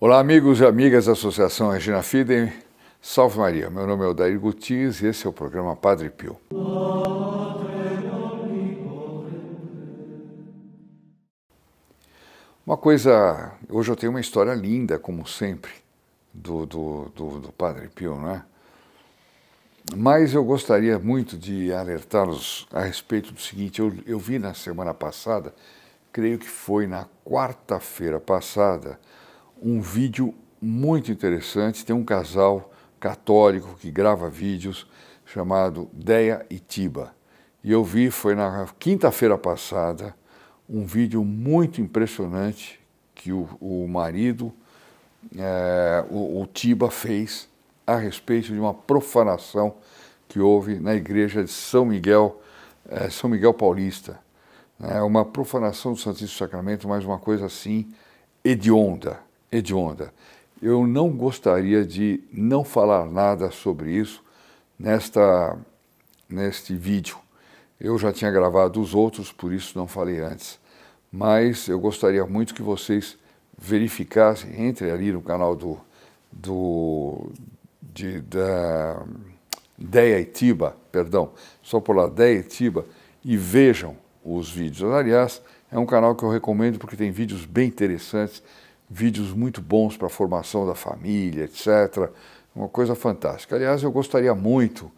Olá, amigos e amigas da Associação Regina Fidem. Salve Maria, meu nome é Odair Gutins e esse é o programa Padre Pio. Uma coisa, hoje eu tenho uma história linda, como sempre, do, do, do, do Padre Pio, não é? Mas eu gostaria muito de alertá-los a respeito do seguinte: eu, eu vi na semana passada, creio que foi na quarta-feira passada, um vídeo muito interessante. Tem um casal católico que grava vídeos chamado Deia e Tiba. E eu vi, foi na quinta-feira passada, um vídeo muito impressionante que o, o marido, é, o, o Tiba, fez a respeito de uma profanação que houve na igreja de São Miguel, é, São Miguel Paulista. É uma profanação do Santíssimo Sacramento, mas uma coisa assim hedionda hedionda. Eu não gostaria de não falar nada sobre isso nesta, neste vídeo. Eu já tinha gravado os outros, por isso não falei antes. Mas eu gostaria muito que vocês verificassem, entre ali no canal do, do de, da Deia Itiba, perdão, só por lá, Deia Itiba, e vejam os vídeos. Aliás, é um canal que eu recomendo porque tem vídeos bem interessantes vídeos muito bons para a formação da família, etc. Uma coisa fantástica. Aliás, eu gostaria muito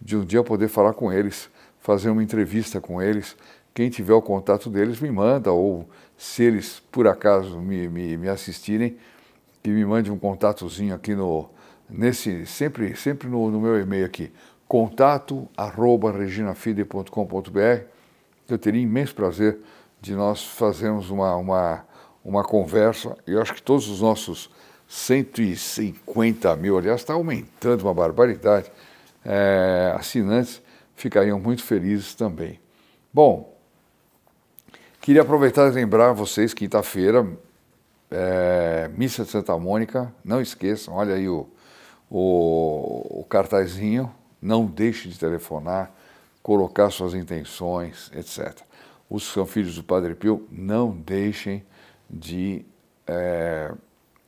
de um dia poder falar com eles, fazer uma entrevista com eles. Quem tiver o contato deles me manda, ou se eles por acaso me, me, me assistirem, que me mande um contatozinho aqui no. Nesse, sempre sempre no, no meu e-mail aqui, contato arroba reginafide.com.br. Eu teria imenso prazer de nós fazermos uma, uma uma conversa, eu acho que todos os nossos 150 mil, aliás, está aumentando uma barbaridade, é, assinantes ficariam muito felizes também. Bom, queria aproveitar e lembrar vocês, quinta-feira, é, Missa de Santa Mônica, não esqueçam, olha aí o, o, o cartazinho, não deixe de telefonar, colocar suas intenções, etc. Os que são filhos do Padre Pio, não deixem de é,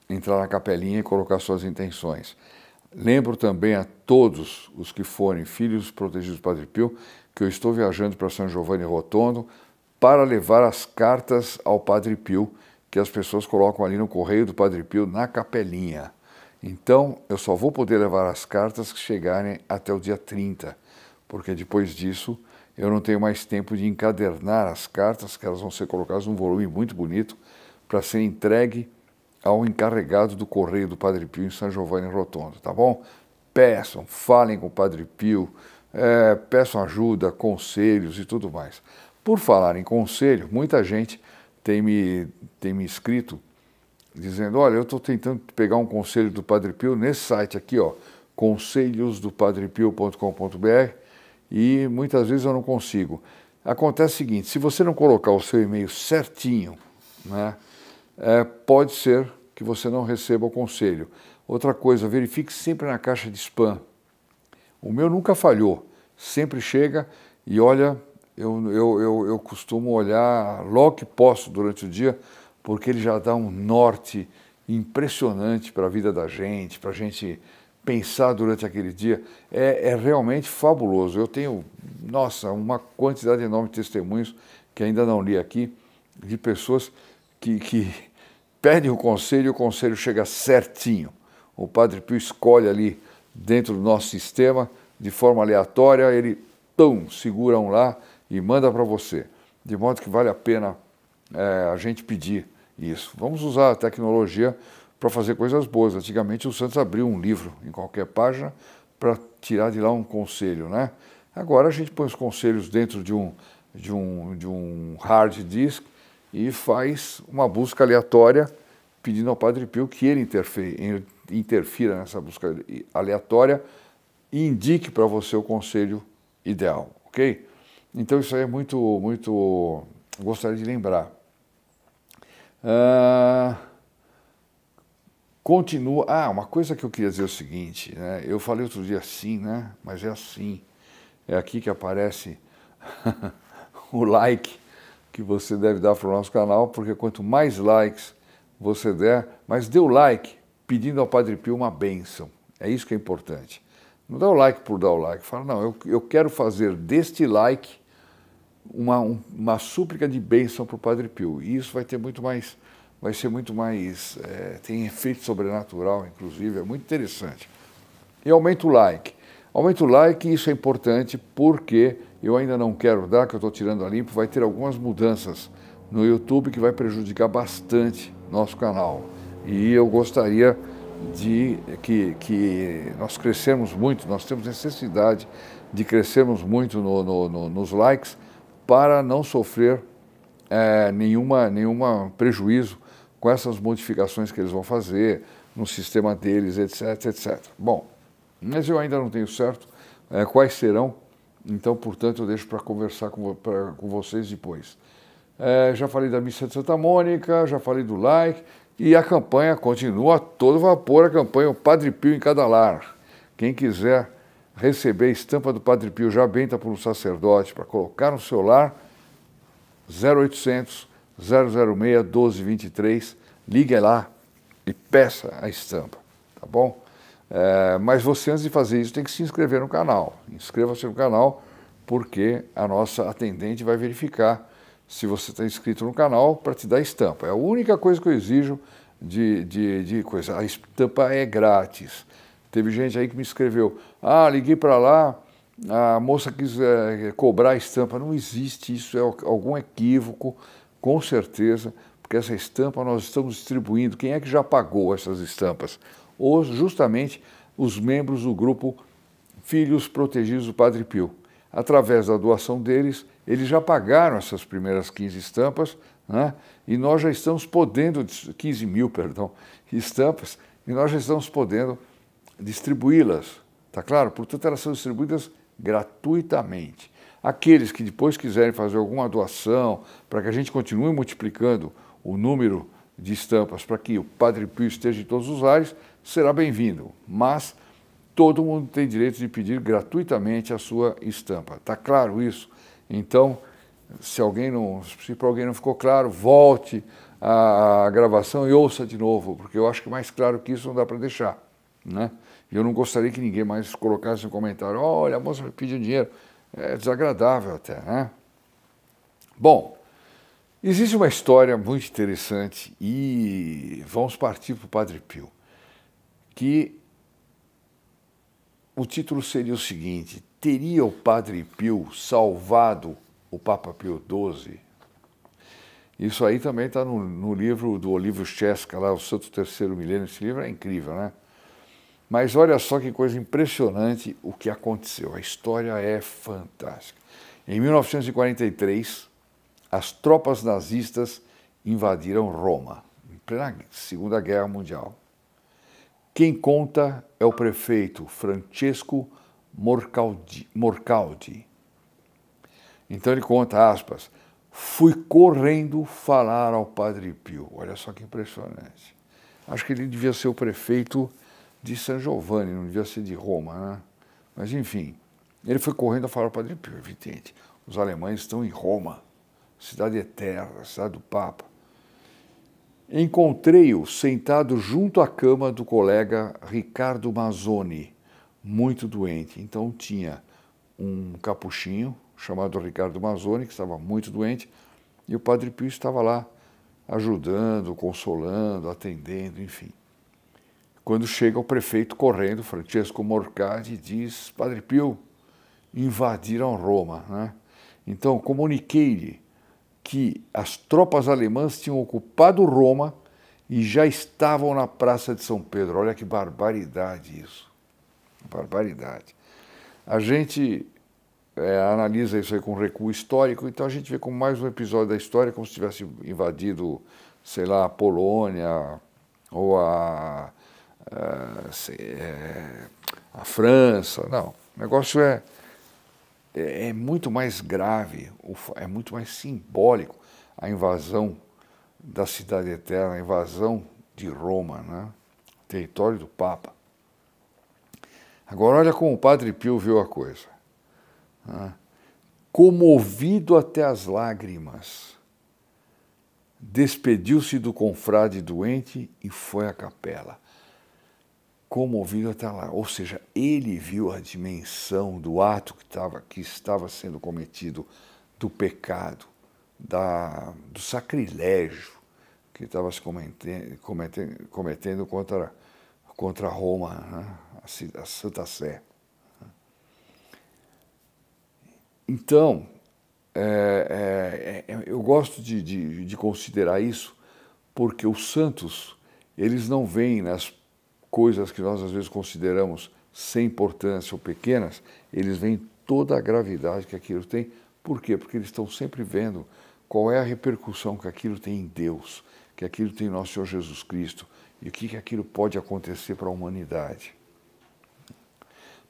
entrar na capelinha e colocar suas intenções. Lembro também a todos os que forem filhos protegidos do Padre Pio que eu estou viajando para São Giovanni Rotondo para levar as cartas ao Padre Pio que as pessoas colocam ali no correio do Padre Pio na capelinha. Então, eu só vou poder levar as cartas que chegarem até o dia 30, porque depois disso eu não tenho mais tempo de encadernar as cartas, que elas vão ser colocadas num volume muito bonito para ser entregue ao encarregado do correio do Padre Pio em São Giovanni Rotondo, tá bom? Peçam, falem com o Padre Pio, é, peçam ajuda, conselhos e tudo mais. Por falar em conselho, muita gente tem me, tem me escrito dizendo: Olha, eu estou tentando pegar um conselho do Padre Pio nesse site aqui, ó, conselhosdopadrepio.com.br, e muitas vezes eu não consigo. Acontece o seguinte: se você não colocar o seu e-mail certinho, né? é, pode ser que você não receba o conselho. Outra coisa, verifique sempre na caixa de spam. O meu nunca falhou, sempre chega e olha, eu, eu, eu, eu costumo olhar logo que posso durante o dia, porque ele já dá um norte impressionante para a vida da gente, para a gente pensar durante aquele dia. É, é realmente fabuloso. Eu tenho, nossa, uma quantidade enorme de testemunhos que ainda não li aqui, de pessoas que, que pedem o conselho e o conselho chega certinho. O Padre Pio escolhe ali dentro do nosso sistema, de forma aleatória, ele tão segura um lá e manda para você. De modo que vale a pena é, a gente pedir isso. Vamos usar a tecnologia para fazer coisas boas. Antigamente o Santos abriu um livro em qualquer página para tirar de lá um conselho, né? Agora a gente põe os conselhos dentro de um, de um, de um hard disk e faz uma busca aleatória pedindo ao Padre Pio que ele interfira nessa busca aleatória e indique para você o conselho ideal, ok? Então isso aí é muito, muito gostaria de lembrar. Ah, continua. Ah, uma coisa que eu queria dizer é o seguinte, né? Eu falei outro dia assim, né? Mas é assim. É aqui que aparece o like que você deve dar para o nosso canal, porque quanto mais likes você der, mas dê o like pedindo ao Padre Pio uma bênção. É isso que é importante. Não dá o like por dar o like. Fala, não, eu, eu quero fazer deste like uma, uma súplica de bênção para o Padre Pio. E isso vai ter muito mais, vai ser muito mais, é, tem efeito sobrenatural, inclusive, é muito interessante. E aumenta o like. Aumenta o like, isso é importante porque eu ainda não quero dar, que eu estou tirando a limpo, vai ter algumas mudanças no YouTube que vai prejudicar bastante nosso canal. E eu gostaria de que, que nós crescermos muito, nós temos necessidade de crescermos muito no, no, no, nos likes para não sofrer é, nenhuma, nenhuma prejuízo com essas modificações que eles vão fazer no sistema deles, etc, etc. Bom, mas eu ainda não tenho certo é, quais serão, então, portanto, eu deixo para conversar com, pra, com vocês depois. É, já falei da missa de Santa Mônica, já falei do like, e a campanha continua a todo vapor a campanha O Padre Pio em Cada Lar. Quem quiser receber a estampa do Padre Pio já benta por um sacerdote para colocar no seu lar, 0800 006 1223, ligue lá e peça a estampa, tá bom? É, mas você, antes de fazer isso, tem que se inscrever no canal. Inscreva-se no canal, porque a nossa atendente vai verificar se você está inscrito no canal para te dar estampa. É a única coisa que eu exijo de, de, de coisa. A estampa é grátis. Teve gente aí que me escreveu: ah, liguei para lá, a moça quis é, cobrar a estampa. Não existe isso, é algum equívoco, com certeza, porque essa estampa nós estamos distribuindo. Quem é que já pagou essas estampas? ou justamente os membros do grupo Filhos Protegidos do Padre Pio. Através da doação deles, eles já pagaram essas primeiras 15 estampas né? e nós já estamos podendo, 15 mil, perdão, estampas, e nós já estamos podendo distribuí-las, tá claro? Portanto, elas são distribuídas gratuitamente. Aqueles que depois quiserem fazer alguma doação para que a gente continue multiplicando o número de estampas para que o Padre Pio esteja em todos os lares, será bem-vindo, mas todo mundo tem direito de pedir gratuitamente a sua estampa. Está claro isso? Então, se alguém não, se para alguém não ficou claro, volte a gravação e ouça de novo, porque eu acho que mais claro que isso não dá para deixar, né? Eu não gostaria que ninguém mais colocasse um comentário, olha, a moça me pediu dinheiro. É desagradável até, né? Bom, Existe uma história muito interessante e vamos partir para o Padre Pio, que o título seria o seguinte: Teria o Padre Pio salvado o Papa Pio XII? Isso aí também está no, no, livro do Olívio Chesca, lá, O Santo Terceiro Milênio. Esse livro é incrível, né? Mas olha só que coisa impressionante o que aconteceu. A história é fantástica. Em 1943, as tropas nazistas invadiram Roma, em plena Segunda Guerra Mundial. Quem conta é o prefeito Francesco Morcaldi. Morcaldi. Então ele conta, aspas, fui correndo falar ao Padre Pio. Olha só que impressionante. Acho que ele devia ser o prefeito de San Giovanni, não devia ser de Roma, né? Mas enfim, ele foi correndo a falar ao Padre Pio, evidente. Os alemães estão em Roma cidade eterna, cidade do Papa. Encontrei-o sentado junto à cama do colega Ricardo Mazzoni, muito doente. Então tinha um capuchinho chamado Ricardo Mazzoni, que estava muito doente, e o Padre Pio estava lá ajudando, consolando, atendendo, enfim. Quando chega o prefeito correndo, Francesco Morcati, diz: Padre Pio, invadiram Roma. Né? Então comuniquei-lhe que as tropas alemãs tinham ocupado Roma e já estavam na Praça de São Pedro. Olha que barbaridade isso. Barbaridade. A gente é, analisa isso aí com recuo histórico, então a gente vê como mais um episódio da história, como se tivesse invadido, sei lá, a Polônia ou a, a, eh, a, eh, a França. Não, o negócio é, é, é, muito mais grave, é muito mais simbólico a invasão da Cidade Eterna, a invasão de Roma, né? território do Papa. Agora, olha como o Padre Pio viu a coisa. Né? Comovido até as lágrimas, despediu-se do confrade doente e foi à capela comovido até tá lá. Ou seja, ele viu a dimensão do ato que estava, que estava sendo cometido, do pecado, da, do sacrilégio que estava se cometendo, cometendo, cometendo contra, contra Roma, né? a, a Santa Sé. Então, é, é, é, eu gosto de, de, de, considerar isso porque os santos, eles não veem nas coisas que nós às vezes consideramos sem importância ou pequenas, eles veem toda a gravidade que aquilo tem. Por quê? Porque eles estão sempre vendo qual é a repercussão que aquilo tem em Deus, que aquilo tem em nosso Senhor Jesus Cristo e o que, que aquilo pode acontecer para a humanidade.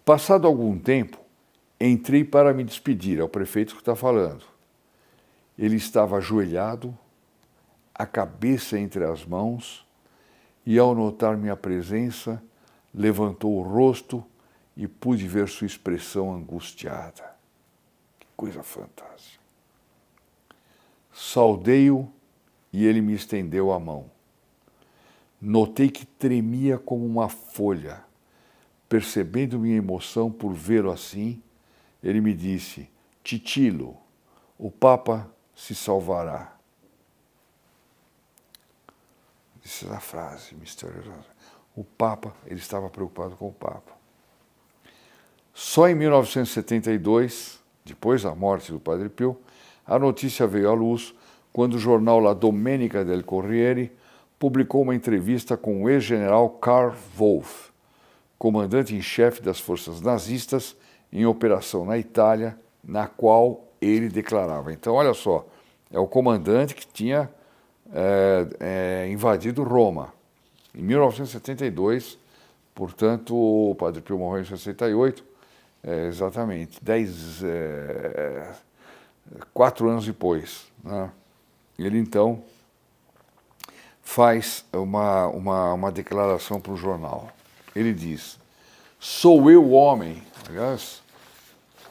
Passado algum tempo, entrei para me despedir, é o prefeito que está falando. Ele estava ajoelhado, a cabeça entre as mãos, e, ao notar minha presença, levantou o rosto e pude ver sua expressão angustiada. Que coisa fantástica! Saudei-o e ele me estendeu a mão. Notei que tremia como uma folha. Percebendo minha emoção por vê-lo assim, ele me disse: Titilo, o Papa se salvará. Essa é a frase misteriosa. O Papa, ele estava preocupado com o Papa. Só em 1972, depois da morte do Padre Pio, a notícia veio à luz quando o jornal La Domenica del Corriere publicou uma entrevista com o ex-general Karl Wolff, comandante em chefe das forças nazistas em operação na Itália, na qual ele declarava. Então, olha só, é o comandante que tinha é, é, invadido Roma. Em 1972, portanto, o Padre Pio morreu em 68, é, exatamente, dez, é, quatro anos depois. Né? Ele então faz uma, uma, uma declaração para o jornal. Ele diz: Sou eu homem. Aliás,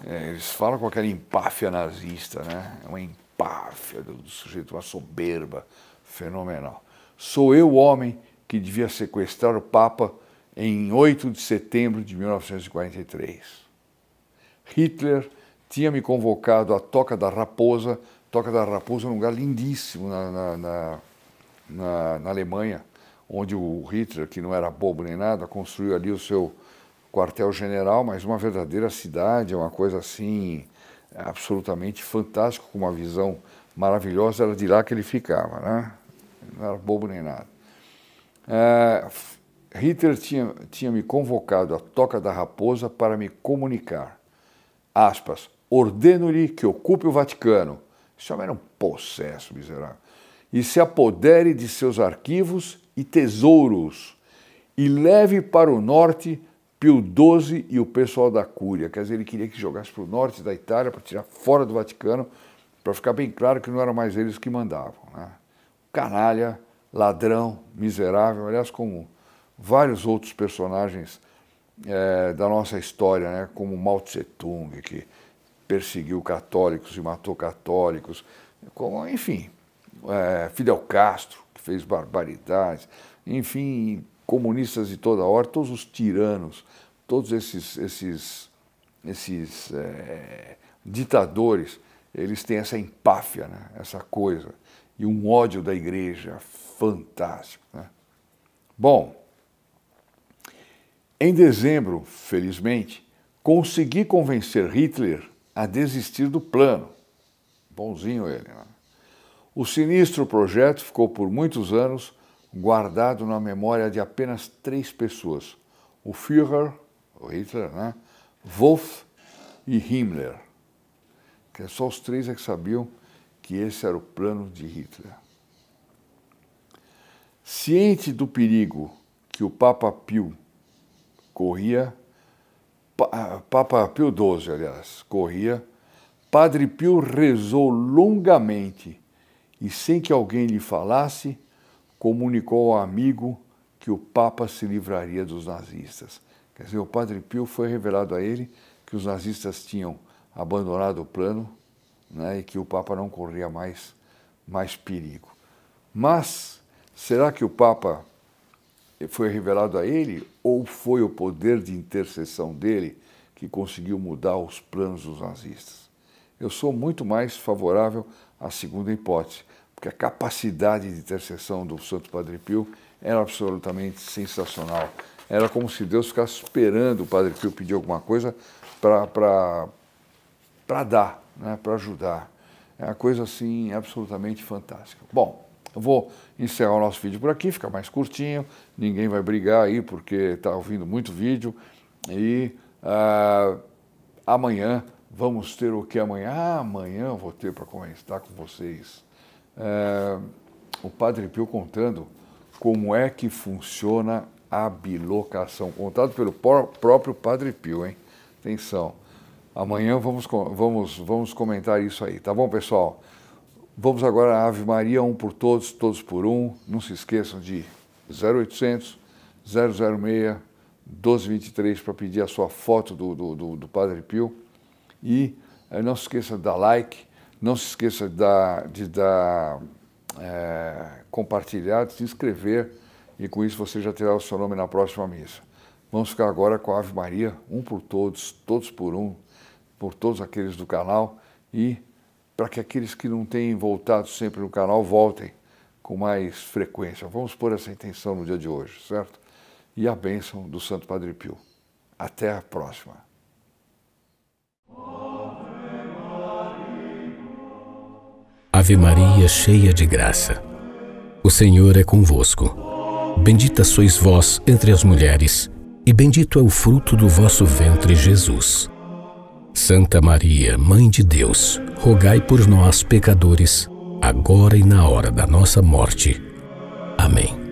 é, eles falam com aquela empáfia nazista, né? É uma empáfia do, do sujeito, uma soberba, Fenomenal. Sou eu o homem que devia sequestrar o Papa em 8 de setembro de 1943. Hitler tinha me convocado à Toca da Raposa. Toca da Raposa é um lugar lindíssimo na, na, na, na, na Alemanha, onde o Hitler, que não era bobo nem nada, construiu ali o seu quartel-general, mas uma verdadeira cidade, é uma coisa assim absolutamente fantástica, com uma visão maravilhosa, era de lá que ele ficava, né? não era bobo nem nada. É, Hitler tinha, tinha me convocado à Toca da Raposa para me comunicar. Aspas, ordeno-lhe que ocupe o Vaticano. Esse homem era um possesso miserável. E se apodere de seus arquivos e tesouros e leve para o norte Pio XII e o pessoal da Cúria. Quer dizer, ele queria que jogasse para o norte da Itália, para tirar fora do Vaticano, para ficar bem claro que não eram mais eles que mandavam. Né? canalha, ladrão, miserável, aliás, como vários outros personagens é, da nossa história, né? como Mao Tse Tung, que perseguiu católicos e matou católicos, como, enfim, é, Fidel Castro, que fez barbaridades, enfim, comunistas de toda hora, todos os tiranos, todos esses, esses, esses é, ditadores, eles têm essa empáfia, né? essa coisa e um ódio da igreja fantástico. Né? Bom, em dezembro, felizmente, consegui convencer Hitler a desistir do plano. Bonzinho ele. Né? O sinistro projeto ficou por muitos anos guardado na memória de apenas três pessoas: o Führer, o Hitler, né? e Himmler. Que só os três é que sabiam que esse era o plano de Hitler. Ciente do perigo que o Papa Pio corria, ah, Papa Pio XII, aliás, corria, Padre Pio rezou longamente e, sem que alguém lhe falasse, comunicou ao amigo que o Papa se livraria dos nazistas. Quer dizer, o Padre Pio foi revelado a ele que os nazistas tinham abandonado o plano né, e que o Papa não corria mais, mais perigo. Mas será que o Papa foi revelado a ele ou foi o poder de intercessão dele que conseguiu mudar os planos dos nazistas? Eu sou muito mais favorável à segunda hipótese, porque a capacidade de intercessão do Santo Padre Pio era absolutamente sensacional. Era como se Deus ficasse esperando o Padre Pio pedir alguma coisa para dar né, para ajudar. É uma coisa assim absolutamente fantástica. Bom, eu vou encerrar o nosso vídeo por aqui, fica mais curtinho, ninguém vai brigar aí porque está ouvindo muito vídeo. E ah, amanhã vamos ter o que amanhã? Ah, amanhã eu vou ter para comentar com vocês é, o Padre Pio contando como é que funciona a bilocação, contado pelo próprio Padre Pio, hein? Atenção. Amanhã vamos, vamos, vamos comentar isso aí, tá bom, pessoal? Vamos agora à Ave Maria, um por todos, todos por um. Não se esqueçam de 0800 006 1223 para pedir a sua foto do, do, do, do Padre Pio. E eh, não se esqueça de dar like, não se esqueça de dar, de eh, dar é, compartilhar, de se inscrever e com isso você já terá o seu nome na próxima missa. Vamos ficar agora com a Ave Maria, um por todos, todos por um por todos aqueles do canal e para que aqueles que não têm voltado sempre no canal voltem com mais frequência. Vamos pôr essa intenção no dia de hoje, certo? E a bênção do Santo Padre Pio. Até a próxima. Ave Maria, cheia de graça. O Senhor é convosco. Bendita sois vós entre as mulheres, e bendito é o fruto do vosso ventre, Jesus. Santa Maria, Mãe de Deus, rogai por nós, pecadores, agora e na hora da nossa morte. Amém.